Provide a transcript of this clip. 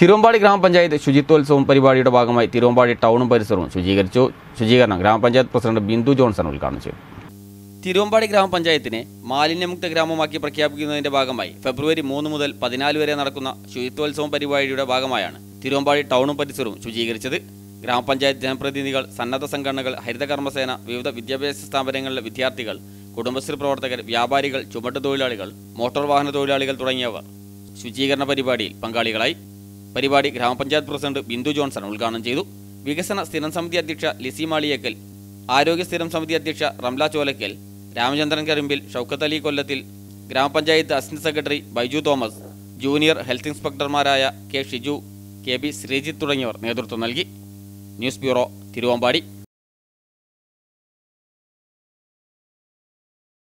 തിരുവമ്പാടി ഗ്രാമപഞ്ചായത്ത് ശുചിത്വോത്സവം പരിപാടിയുടെ ഭാഗമായി തിരുവമ്പാടി ടൗണും പരിസരവും ശുചീകരിച്ചു ശുചീകരണം ഗ്രാമപഞ്ചായത്ത് പ്രസിഡന്റ് ബിന്ദു ജോൺസൺ ഉദ്ഘാടനം ചെയ്തു തിരുവമ്പാടി ഗ്രാമപഞ്ചായത്തിനെ മാലിന്യമുക്ത ഗ്രാമമാക്കി പ്രഖ്യാപിക്കുന്നതിന്റെ ഭാഗമായി ഫെബ്രുവരി മൂന്ന് മുതൽ പതിനാല് വരെ നടക്കുന്ന ശുചിത്വോത്സവം പരിപാടിയുടെ ഭാഗമായാണ് തിരുവമ്പാടി ടൗണും പരിസരവും ശുചീകരിച്ചത് ഗ്രാമപഞ്ചായത്ത് ജനപ്രതിനിധികൾ സന്നദ്ധ സംഘടനകൾ ഹരിതകർമ്മസേന വിവിധ വിദ്യാഭ്യാസ സ്ഥാപനങ്ങളിലെ വിദ്യാർത്ഥികൾ കുടുംബശ്രീ പ്രവർത്തകർ വ്യാപാരികൾ ചുമട്ടുതൊഴിലാളികൾ മോട്ടോർ വാഹന തൊഴിലാളികൾ തുടങ്ങിയവർ ശുചീകരണ പരിപാടിയിൽ പങ്കാളികളായി പരിപാടി ഗ്രാമപഞ്ചായത്ത് പ്രസിഡന്റ് ബിന്ദു ജോൺസൺ ഉദ്ഘാടനം ചെയ്തു വികസന സ്ഥിരം സമിതി അധ്യക്ഷ ലിസി മാളിയേക്കൽ ആരോഗ്യ സ്ഥിരം സമിതി അധ്യക്ഷ റംല ചോലക്കൽ രാമചന്ദ്രൻ കരിമ്പിൽ ഷൗക്കത്ത് അലി കൊല്ലത്തിൽ ഗ്രാമപഞ്ചായത്ത് assistant secretary Baiju Thomas junior health ഇൻസ്പെക്ടർമാരായ K Shiju K B Sreejith തുടങ്ങിയവർ നേതൃത്വം നൽകി ന്യൂസ് ബ്യൂറോ തിരുവമ്പാടി